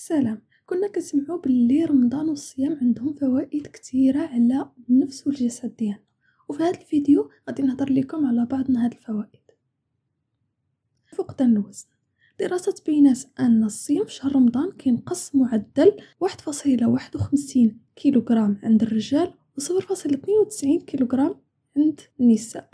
سلام كنا كنسمعوا باللي رمضان والصيام عندهم فوائد كثيره على النفس والجسد ديالنا وفي هذا الفيديو غادي نهضر لكم على بعض من هاد الفوائد فقدان الوزن دراسات بينات ان الصيام في شهر رمضان كينقص معدل 1.51 كيلوغرام عند الرجال و0.92 كيلوغرام عند النساء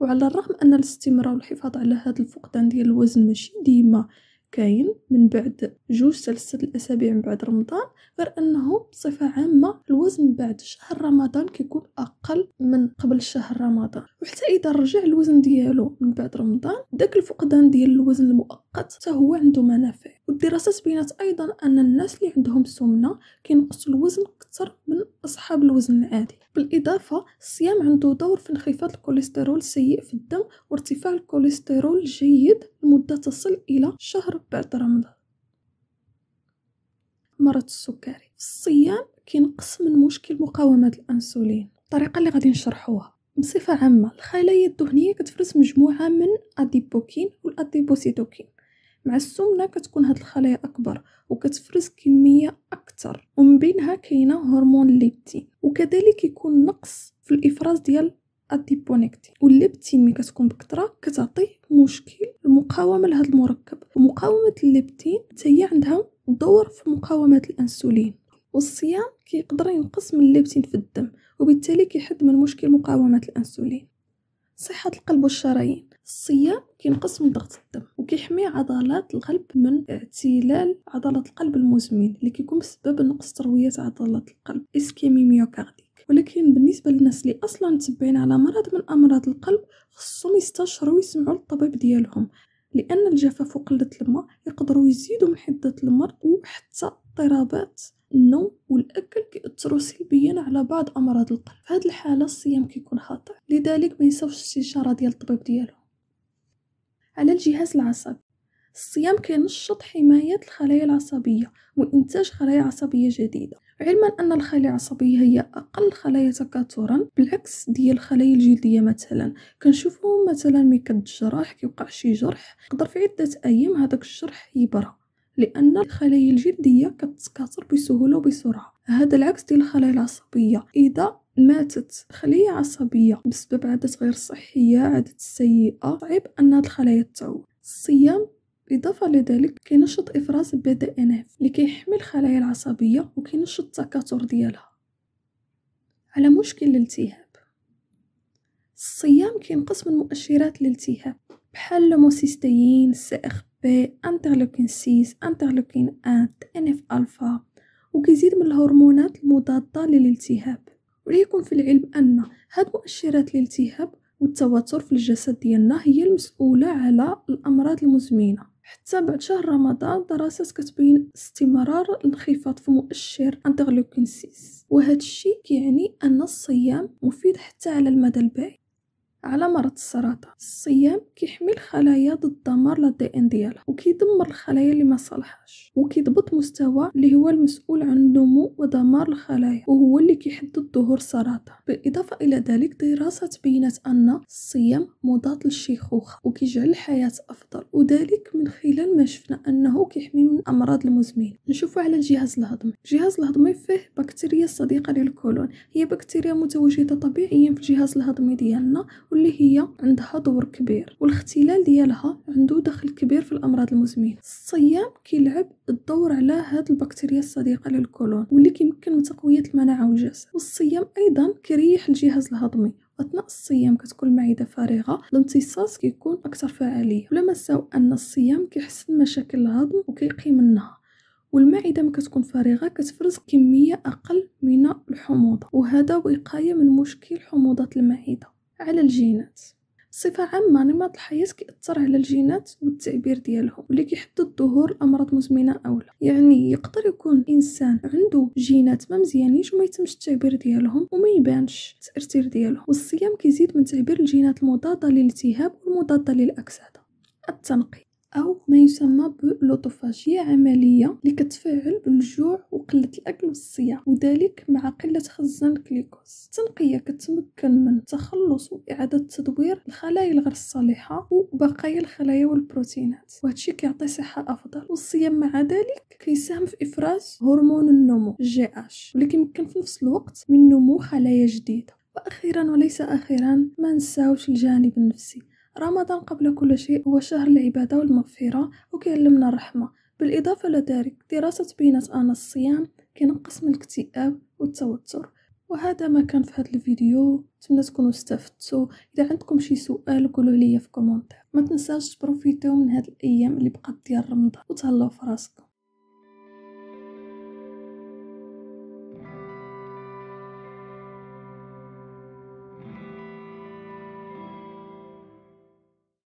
وعلى الرغم ان الاستمرار والحفاظ على هذا الفقدان ديال الوزن ماشي ديما كاين من بعد جوج حتى الاسابيع من بعد رمضان غير انه بصفه عامه الوزن بعد شهر رمضان كيكون اقل من قبل شهر رمضان وحتى اذا رجع الوزن ديالو من بعد رمضان داك الفقدان ديال الوزن المؤقت حتى هو عنده منافع والدراسات بينت أيضا أن الناس اللي عندهم سمنة كينقصوا الوزن أكثر من أصحاب الوزن العادي بالإضافة الصيام عنده دور في انخفاض الكوليسترول السيء في الدم وارتفاع الكوليسترول الجيد لمدة تصل إلى شهر بعد رمضان مرض السكري الصيام كينقص من مشكل مقاومة الأنسولين الطريقة اللي غادي نشرحوها بصفة عامة الخلايا الدهنية كتفرز مجموعة من أديبوكين والأديبوسيتوكين مع السمنه كتكون هاد الخلايا اكبر وكتفرز كميه اكثر ومن بينها كاينه هرمون الليبتين وكذلك يكون نقص في الافراز ديال الديبونيكتين والليبتين ملي كتكون بكثره كتعطي مشكل المقاومه لهذا المركب ومقاومه الليبتين حتى هي عندها دور في مقاومه الانسولين والصيام كيقدر ينقص من الليبتين في الدم وبالتالي كيحد من مشكل مقاومه الانسولين صحة القلب والشرايين الصيام كينقص من ضغط الدم وكيحمي عضلات القلب من اعتلال عضلات القلب المزمن اللي كيكون بسبب نقص تروية عضلات القلب اسكيمي ميوكارديك ولكن بالنسبة للناس اللي أصلا متبعين على مرض من أمراض القلب خصهم يستشروا ويسمعوا للطبيب ديالهم لأن الجفاف وقلة الماء يقدروا يزيدوا من حدة المرض وحتى اضطرابات النوم والاكل كيأثروا سلبيا على بعض امراض القلب في هذه الحاله الصيام كيكون خاطئ لذلك ما يساوش الاستشاره ديال الطبيب ديالهم على الجهاز العصبي الصيام كينشط حماية الخلايا العصبية وإنتاج خلايا عصبية جديدة علما أن الخلايا العصبية هي أقل خلايا تكاثرا بالعكس ديال الخلايا الجلدية مثلا كنشوفهم مثلا ملي كتجرح كيوقع شي جرح تقدر في عدة أيام هذاك الجرح يبرى لأن الخلايا الجلدية كتتكاثر بسهولة وبسرعة هذا العكس ديال الخلايا العصبية إذا ماتت خلية عصبية بسبب عادات غير صحية عادات سيئة صعيب أن هاد الخلايا تعود الصيام بالإضافة لذلك كينشط إفراز بي دي إن إف اللي كيحمي الخلايا العصبية وكينشط التكاثر ديالها على مشكل الالتهاب الصيام كينقص من مؤشرات الالتهاب بحال لوموسيستيين سي اخ ب أنترلوكين 6 أنترلوكين 1 أنف ألفا وكيزيد من الهرمونات المضادة للالتهاب وليكن في العلم أن هاد مؤشرات الالتهاب والتوتر في الجسد ديالنا هي المسؤولة على الأمراض المزمنة حتى بعد شهر رمضان دراسات كتبين استمرار الانخفاض في مؤشر انترلوكين 6 وهذا الشيء كيعني ان الصيام مفيد حتى على المدى البعيد على مرض السرطان الصيام كيحمي الخلايا ضد الدمار للدي ان ديالها وكيدمر الخلايا اللي ما صالحاش وكيضبط مستوى اللي هو المسؤول عن النمو ودمار الخلايا وهو اللي كيحدد ظهور السرطان بالاضافه الى ذلك دراسه تبينت ان الصيام مضاد للشيخوخه وكيجعل الحياه افضل وذلك من خلال ما شفنا انه كيحمي من الامراض المزمنه نشوفوا على الجهاز الهضمي الجهاز الهضمي فيه بكتيريا الصديقه للكولون هي بكتيريا متواجده طبيعيا في الجهاز الهضمي ديالنا واللي هي عندها دور كبير والاختلال ديالها عنده دخل كبير في الامراض المزمنه الصيام كيلعب الدور على هاد البكتيريا الصديقه للكولون واللي كيمكن من تقويه المناعه والجسد والصيام ايضا كيريح الجهاز الهضمي اثناء الصيام كتكون المعده فارغه الامتصاص كيكون اكثر فعاليه ولا مساو ان الصيام كيحسن مشاكل الهضم وكيقي منها والمعده ما كتكون فارغه كتفرز كميه اقل من الحموضه وهذا وقايه من مشكل حموضه المعده على الجينات بصفة عامة نمط الحياة كيأثر على الجينات والتعبير ديالهم واللي كيحدد ظهور الأمراض مزمنة أو لا يعني يقدر يكون إنسان عنده جينات ما مزيانيش وما يتمش التعبير ديالهم وما يبانش التأثير ديالهم والصيام كيزيد من تعبير الجينات المضادة للالتهاب والمضادة للأكسدة التنقي أو ما يسمى بالأوتوفاجية عملية اللي كتفعل بالجوع وقلة الأكل والصيام وذلك مع قلة خزان الكليكوز التنقية كتمكن من تخلص وإعادة تدوير الخلايا الغير الصالحة وبقايا الخلايا والبروتينات وهادشي كيعطي صحة أفضل والصيام مع ذلك كيساهم في إفراز هرمون النمو جي اش واللي كيمكن في نفس الوقت من نمو خلايا جديدة وأخيرا وليس أخيرا ما نساوش الجانب النفسي رمضان قبل كل شيء هو شهر العبادة والمغفرة وكيعلمنا الرحمة بالإضافة لذلك دراسة بينات أن الصيام كينقص من الاكتئاب والتوتر وهذا ما كان في هذا الفيديو نتمنى تكونوا استفدتوا اذا عندكم شي سؤال قولوا لي في كومونتير ما تنساوش تبروفيتو من هاد الايام اللي بقات ديال رمضان وتهلاو في راسكم